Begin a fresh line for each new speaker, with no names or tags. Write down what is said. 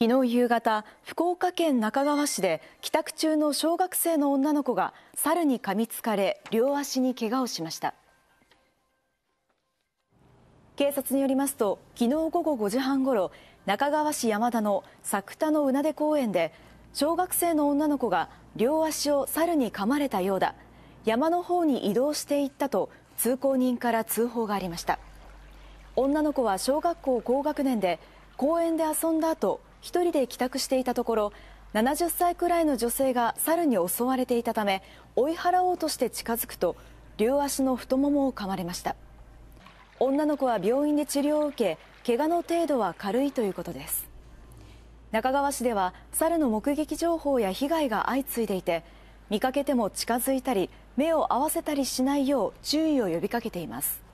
昨日夕方福岡県那珂川市で帰宅中の小学生の女の子が猿に噛みつかれ両足に怪我をしました警察によりますと昨日午後5時半ごろ那珂川市山田の作田のうで公園で小学生の女の子が両足を猿に噛まれたようだ山の方に移動していったと通行人から通報がありました女の子は小学校高学年で公園で遊んだ後1人で帰宅していたところ70歳くらいの女性が猿に襲われていたため追い払おうとして近づくと両足の太ももを噛まれました女の子は病院で治療を受け怪我の程度は軽いということです中川市では猿の目撃情報や被害が相次いでいて見かけても近づいたり目を合わせたりしないよう注意を呼びかけています